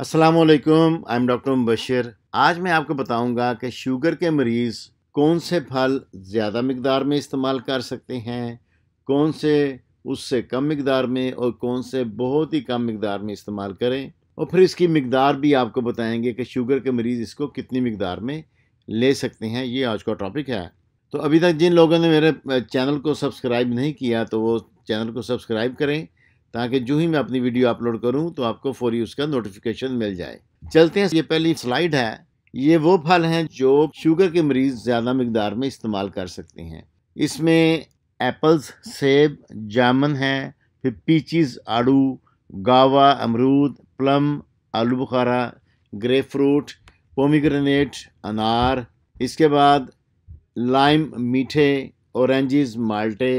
अस्सलाम वालेकुम I am doctor Mubashar आज मैं आपको बताऊंगा कि शुगर के मरीज़ कौन से फल ज़्यादा मकदार में इस्तेमाल कर सकते हैं कौन से उससे कम मकदार में और कौन से बहुत ही कम मकदार में इस्तेमाल करें और फिर इसकी मकदार भी आपको बताएंगे कि शुगर के मरीज़ इसको कितनी मकदार में ले सकते हैं ये आज का टॉपिक है तो अभी तक जिन लोगों ने मेरे चैनल को सब्सक्राइब नहीं किया तो वो चैनल को सब्सक्राइब करें ताकि जो ही मैं अपनी वीडियो अपलोड करूँ तो आपको फौरी उसका नोटिफिकेशन मिल जाए चलते हैं ये पहली स्लाइड है ये वो फल हैं जो शुगर के मरीज़ ज़्यादा मकदार में इस्तेमाल कर सकते हैं इसमें एप्पल्स सेब जामन है फिर पीचीज़ आड़ू गावा अमरूद प्लम आलू बुखारा ग्रे फ्रूट पोमीग्रेनेट अनार इसके बाद लाइम मीठे औरेंजेस माल्टे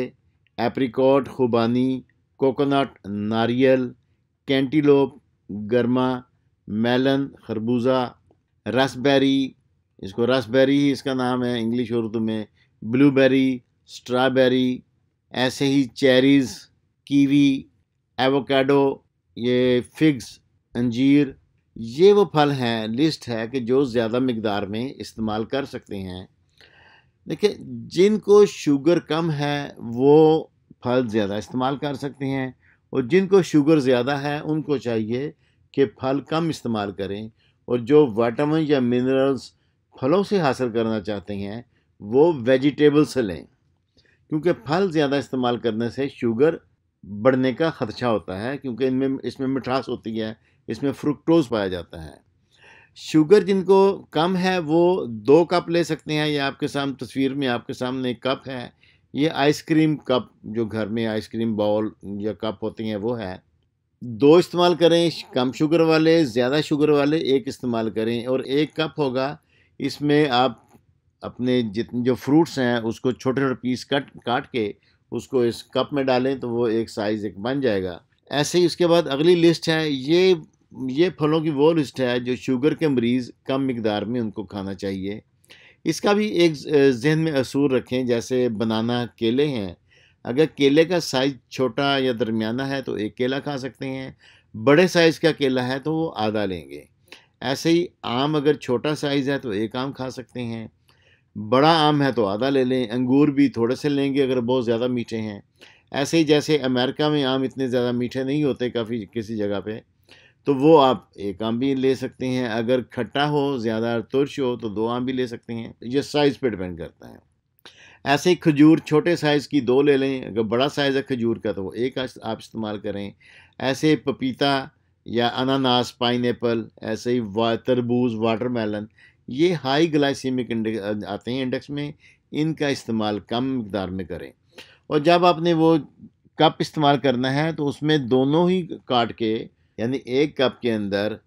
एप्रिकॉट खुबानी कोकोनट नारियल कैंटीलोप गर्मा मेलन खरबूजा रसबेरी इसको रसबेरी ही इसका नाम है इंग्लिश और उर्दू में ब्लूबेरी स्ट्रॉबेरी ऐसे ही चेरीज़ कीवी एवोकाडो ये फिग्स अंजीर ये वो फल हैं लिस्ट है कि जो ज़्यादा मकदार में इस्तेमाल कर सकते हैं देखिए जिनको शुगर कम है वो फल ज़्यादा इस्तेमाल कर सकते हैं और जिनको शुगर ज़्यादा है उनको चाहिए कि फल कम इस्तेमाल करें और जो वाइटामिन या मिनरल्स फलों से हासिल करना चाहते हैं वो वेजिटेबल से लें क्योंकि फल ज़्यादा इस्तेमाल करने से शुगर बढ़ने का खदशा होता है क्योंकि इनमें इसमें मिठास होती है इसमें फ्रुक्टोज पाया जाता है शुगर जिनको कम है वो दो कप ले सकते हैं या आपके सामने तस्वीर में आपके सामने एक कप है ये आइसक्रीम कप जो घर में आइसक्रीम बाउल या कप होती हैं वो है दो इस्तेमाल करें कम शुगर वाले ज़्यादा शुगर वाले एक इस्तेमाल करें और एक कप होगा इसमें आप अपने जितने जो फ्रूट्स हैं उसको छोटे छोटे पीस कट काट के उसको इस कप में डालें तो वो एक साइज़ एक बन जाएगा ऐसे ही उसके बाद अगली लिस्ट है ये ये फलों की वो लिस्ट है जो शुगर के मरीज़ कम मकदार में उनको खाना चाहिए इसका भी एक जहन में असूर रखें जैसे बनाना केले हैं अगर केले का साइज़ छोटा या दरमियाना है तो एक केला खा सकते हैं बड़े साइज़ का केला है तो वो आधा लेंगे ऐसे ही आम अगर छोटा साइज़ है तो एक आम खा सकते हैं बड़ा आम है तो आधा ले लें अंगूर भी थोड़े से लेंगे अगर बहुत ज़्यादा मीठे हैं ऐसे ही जैसे अमेरिका में आम इतने ज़्यादा मीठे नहीं होते काफ़ी किसी जगह पर तो वो आप एक आम भी ले सकते हैं अगर खट्टा हो ज़्यादा तुरश हो तो दो आम भी ले सकते हैं ये साइज़ पे डिपेंड करता है ऐसे ही खजूर छोटे साइज़ की दो ले लें अगर बड़ा साइज़ है खजूर का तो वो एक आप इस्तेमाल करें ऐसे पपीता या अनानास पाइन ऐसे ही वा, तरबूज वाटरमेलन ये हाई ग्लाइसीमिक आते हैं इंडेक्स में इनका इस्तेमाल कम मकदार में करें और जब आपने वो कप इस्तेमाल करना है तो उसमें दोनों ही काट के यानी एक कप के अंदर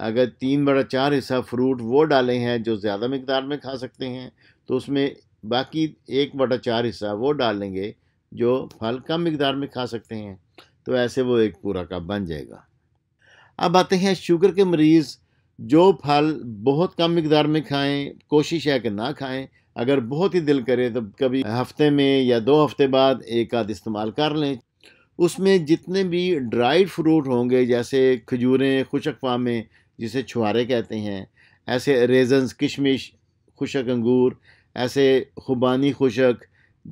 अगर तीन बड़ा चार हिस्सा फ्रूट वो डाले हैं जो ज़्यादा मकदार में खा सकते हैं तो उसमें बाकी एक बटा चार हिस्सा वो डालेंगे जो फल कम मकदार में खा सकते हैं तो ऐसे वो एक पूरा कप बन जाएगा अब आते हैं शुगर के मरीज़ जो फल बहुत कम मकदार में खाएं कोशिश है कि ना खाएं अगर बहुत ही दिल करे तो कभी हफ्ते में या दो हफ्ते बाद एक आध इस्तेमाल कर लें उसमें जितने भी ड्राइड फ्रूट होंगे जैसे खजूरें खुशक पामे जिसे छुहारे कहते हैं ऐसे रेजन्स किशमिश खुशक अंगूर ऐसे खुबानी खुशक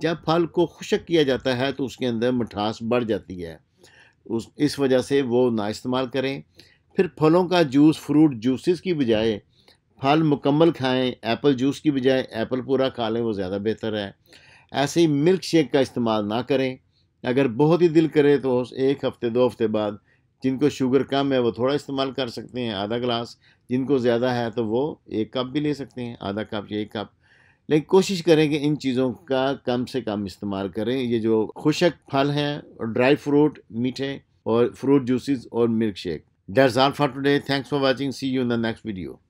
जब फल को खुशक किया जाता है तो उसके अंदर मिठास बढ़ जाती है उस इस वजह से वो ना इस्तेमाल करें फिर फलों का जूस फ्रूट जूसेस की बजाय फल मुकम्मल खाएं एप्पल जूस की बजाय एप्पल पूरा खा लें वो ज़्यादा बेहतर है ऐसे ही मिल्क शेक का इस्तेमाल ना करें अगर बहुत ही दिल करे तो एक हफ्ते दो हफ्ते बाद जिनको शुगर कम है वो थोड़ा इस्तेमाल कर सकते हैं आधा गिलास जिनको ज़्यादा है तो वो एक कप भी ले सकते हैं आधा कप या एक कप लेकिन कोशिश करें कि इन चीज़ों का कम से कम इस्तेमाल करें ये जो खुशक फल हैं और ड्राई फ्रूट मीठे और फ्रूट जूसेस और milk shake dates all for today thanks for watching see you in the next video